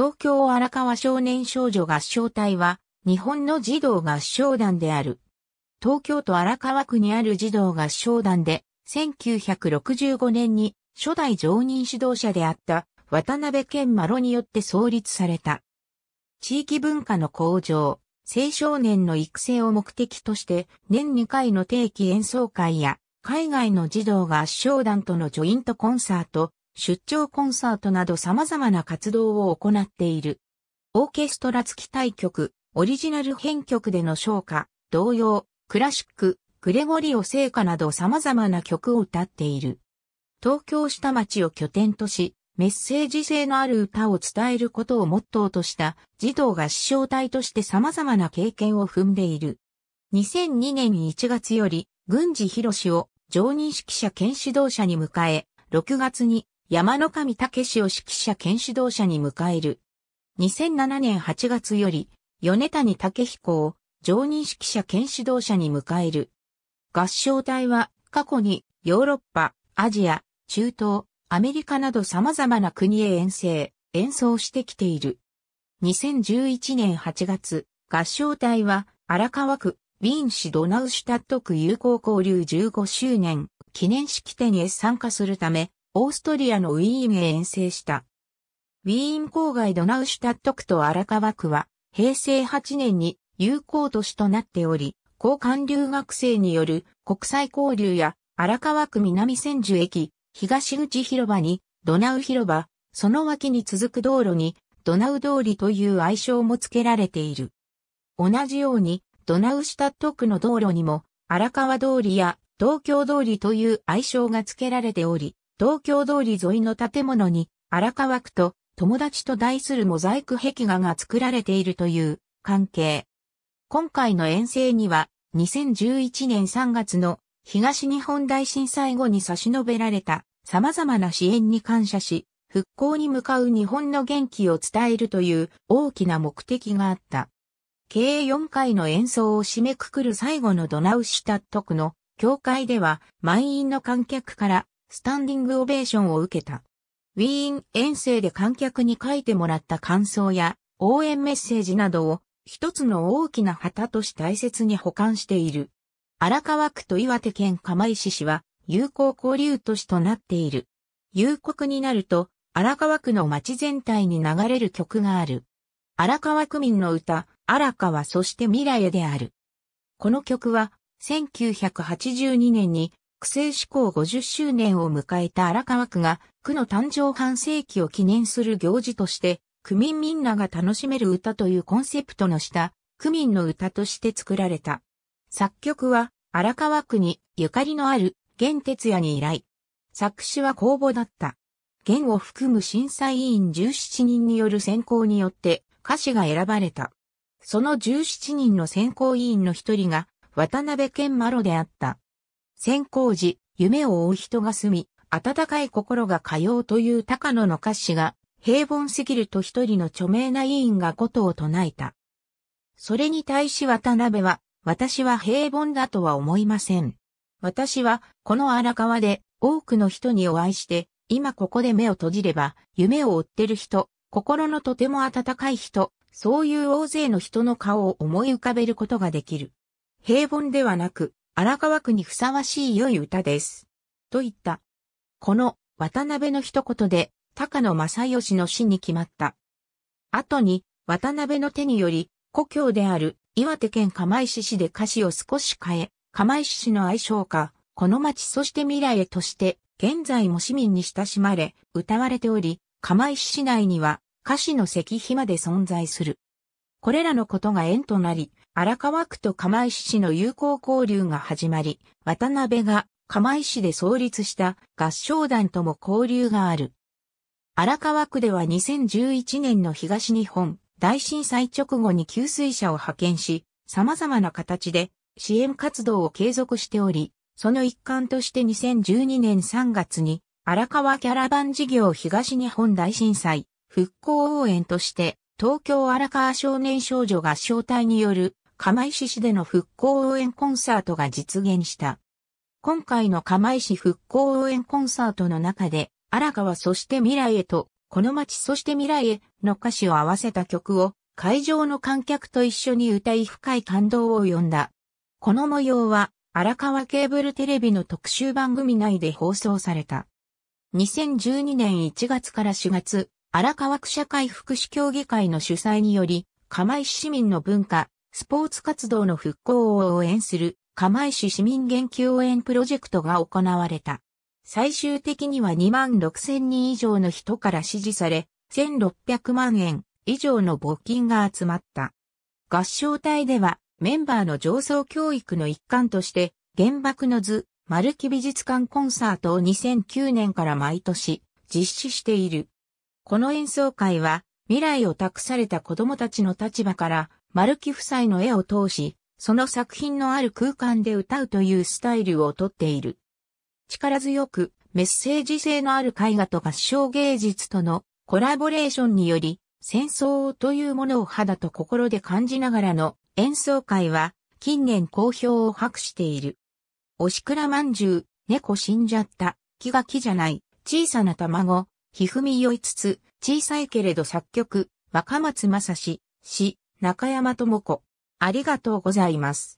東京荒川少年少女合唱隊は、日本の児童合唱団である。東京都荒川区にある児童合唱団で、1965年に初代常任指導者であった渡辺健麻呂によって創立された。地域文化の向上、青少年の育成を目的として年2回の定期演奏会や海外の児童合唱団とのジョイントコンサート、出張コンサートなど様々な活動を行っている。オーケストラ付き対局、オリジナル編曲での唱歌、童謡、クラシック、グレゴリオ聖歌など様々な曲を歌っている。東京下町を拠点とし、メッセージ性のある歌を伝えることをモットーとした児童が師匠隊として様々な経験を踏んでいる。2002年1月より、郡司博士を常任指揮者兼指導者に迎え、6月に山の神武史を指揮者兼指導者に迎える。2007年8月より、米谷武彦を常任指揮者兼指導者に迎える。合唱隊は過去にヨーロッパ、アジア、中東、アメリカなど様々な国へ遠征、演奏してきている。2011年8月、合唱隊は荒川区、ウィーン市ドナウシュタット区友好交流15周年記念式典へ参加するため、オーストリアのウィーンへ遠征した。ウィーン郊外ドナウシュタット区と荒川区は、平成8年に友好都市となっており、交換留学生による国際交流や荒川区南千住駅、東口広場にドナウ広場、その脇に続く道路にドナウ通りという愛称も付けられている。同じようにドナウシュタット区の道路にも荒川通りや東京通りという愛称が付けられており、東京通り沿いの建物に荒川区と友達と題するモザイク壁画が作られているという関係。今回の遠征には2011年3月の東日本大震災後に差し伸べられた様々な支援に感謝し、復興に向かう日本の元気を伝えるという大きな目的があった。計4回の演奏を締めくくる最後のドナウシュタット区の教会では満員の観客からスタンディングオベーションを受けた。ウィーン遠征で観客に書いてもらった感想や応援メッセージなどを一つの大きな旗とし大切に保管している。荒川区と岩手県釜石市は友好交流都市となっている。夕刻になると荒川区の街全体に流れる曲がある。荒川区民の歌、荒川そして未来へである。この曲は1982年に区政志向50周年を迎えた荒川区が、区の誕生半世紀を記念する行事として、区民みんなが楽しめる歌というコンセプトの下、区民の歌として作られた。作曲は、荒川区にゆかりのある、玄哲也に依頼。作詞は公募だった。玄を含む審査委員17人による選考によって歌詞が選ばれた。その17人の選考委員の一人が渡辺健麻呂であった。先行時、夢を追う人が住み、温かい心が通うという高野の歌詞が、平凡すぎると一人の著名な委員がことを唱えた。それに対し渡辺は、私は平凡だとは思いません。私は、この荒川で、多くの人にお会いして、今ここで目を閉じれば、夢を追ってる人、心のとても温かい人、そういう大勢の人の顔を思い浮かべることができる。平凡ではなく、荒川区にふさわしい良い歌です。と言った。この渡辺の一言で高野正義の死に決まった。後に渡辺の手により故郷である岩手県釜石市で歌詞を少し変え、釜石市の愛称か、この町そして未来へとして現在も市民に親しまれ、歌われており、釜石市内には歌詞の石碑まで存在する。これらのことが縁となり、荒川区と釜石市の友好交流が始まり、渡辺が釜石で創立した合唱団とも交流がある。荒川区では2011年の東日本大震災直後に給水車を派遣し、様々な形で支援活動を継続しており、その一環として2012年3月に荒川キャラバン事業東日本大震災復興応援として東京荒川少年少女合唱隊による釜石市での復興応援コンサートが実現した。今回の釜石復興応援コンサートの中で、荒川そして未来へと、この街そして未来への歌詞を合わせた曲を会場の観客と一緒に歌い深い感動を呼んだ。この模様は荒川ケーブルテレビの特集番組内で放送された。2012年1月から4月、荒川区社会福祉協議会の主催により、釜石市民の文化、スポーツ活動の復興を応援する釜石市民元気応援プロジェクトが行われた。最終的には2万6千人以上の人から支持され、1600万円以上の募金が集まった。合唱隊ではメンバーの上層教育の一環として、原爆の図、丸木美術館コンサートを2009年から毎年実施している。この演奏会は未来を託された子供たちの立場から丸木夫妻の絵を通し、その作品のある空間で歌うというスタイルをとっている。力強く、メッセージ性のある絵画と合唱芸術とのコラボレーションにより、戦争というものを肌と心で感じながらの演奏会は、近年好評を博している。おしくらまんじゅう、猫死んじゃった、気が気じゃない、小さな卵、ひふみ酔いつつ、小さいけれど作曲、若松正史、詩、中山智子。ありがとうございます。